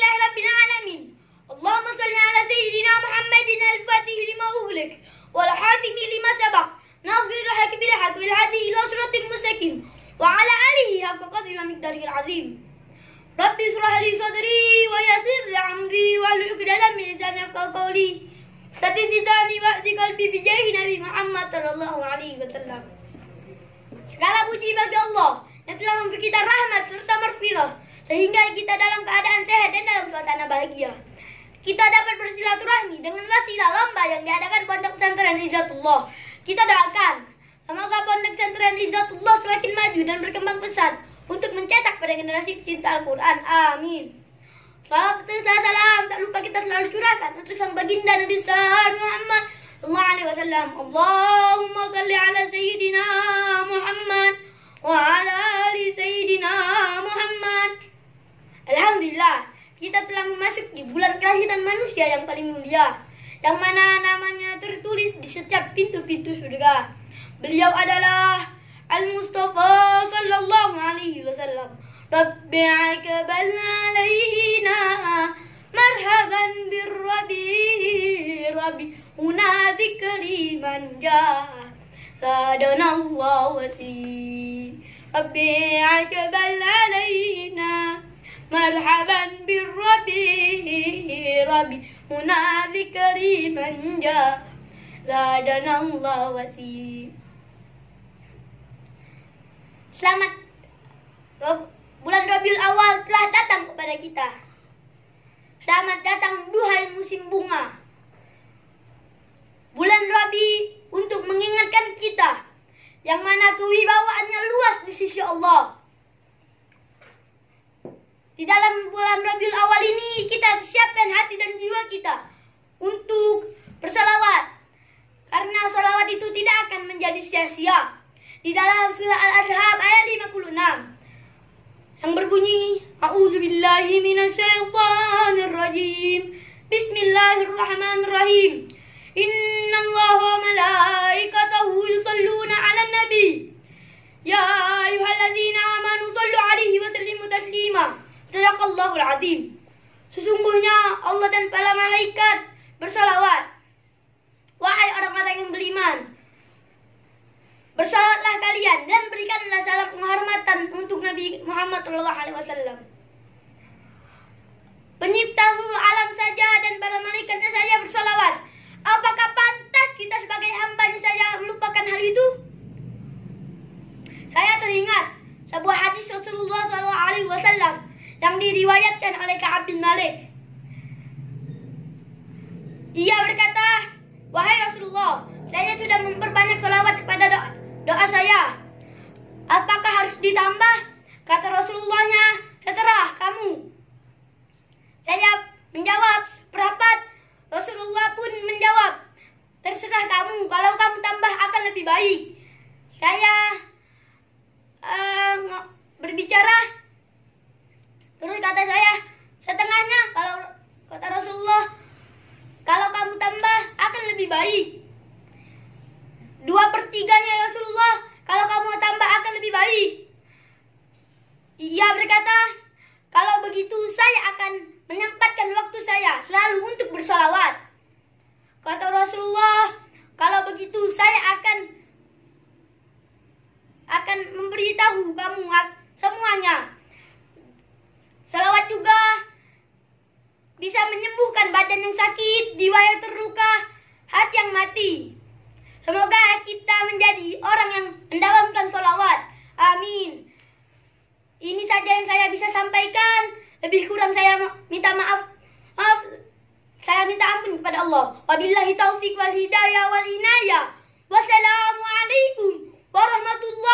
لله رب العالمين اللهم صل على سيدنا محمد الفاتح لما أغلق والحاتم لما سبق ناصر الحق بالحق بالهدي إلى صراط المستقيم وعلى آله حق قدر ومقداره العظيم ربي اشرح لي صدري ويسر لي عمري واحلل عقدة من لساني يفقهوا قولي سدد لساني واهد قلبي بجاه نبي محمد صلى الله عليه وسلم Segala puji bagi Allah yang telah memberi kita rahmat serta marfirah Sehingga kita dalam keadaan sehat dan dalam suasana bahagia. Kita dapat bersilaturahmi dengan wasilah lomba yang diadakan Pondok Pesantren Izzatullah. Kita doakan semoga Pondok Pesantren Izzatullah semakin maju dan berkembang pesat untuk mencetak pada generasi pecinta Al-Quran. Amin. Salam salam tak lupa kita selalu curahkan untuk sang baginda Nabi besar Muhammad Sallallahu Alaihi Wasallam. Allahumma shalli ala Sayyidina Muhammad. kelahiran manusia yang paling mulia, yang mana namanya tertulis di setiap pintu-pintu surga. Beliau adalah Al-Mustafa sallallahu alaihi wasallam. Rabbi akbal marhaban birrabi rabbi unadik liman ja sadana Allah wasi rabbi akbal alaina marhaban birrabi ربي هنا ذكري من جاء زادنا الله وسيم Selamat bulan Rabiul Awal telah datang kepada kita. Selamat datang duhai musim bunga. Di dalam bulan Rabiul Awal ini kita siapkan hati dan jiwa kita untuk bersolawat. Karena solawat itu tidak akan menjadi sia-sia. Di dalam surah Al-Adhab ayat 56 yang berbunyi A'udzubillahi minasyaitonirrajim. Bismillahirrahmanirrahim. Innallaha wa malaikatahu yusalluna 'alan nabi. Ya ayyuhalladzina amanu sallu 'alaihi wa sallimu taslima. Sadaqallahul Adim. Sesungguhnya Allah dan para malaikat bersalawat. Wahai orang-orang yang beriman, bersalawatlah kalian dan berikanlah salam penghormatan untuk Nabi Muhammad SAW. yang diriwayatkan oleh Ka'ab bin Malik. Ia berkata, Wahai Rasulullah, saya sudah memperbanyak selawat kepada doa, doa saya. Apakah harus ditambah? Kata Rasulullahnya, seterah kamu. Saya menjawab, seperempat. Rasulullah pun menjawab, terserah kamu. Kalau kamu tambah akan lebih baik. Saya uh, berbicara Terus kata saya, badan yang sakit, jiwa yang terluka, hati yang mati. Semoga kita menjadi orang yang mendawamkan sholawat. Amin. Ini saja yang saya bisa sampaikan. Lebih kurang saya minta maaf. Maaf. Saya minta ampun kepada Allah. Wabillahi taufiq wal hidayah wal inayah. Wassalamualaikum warahmatullahi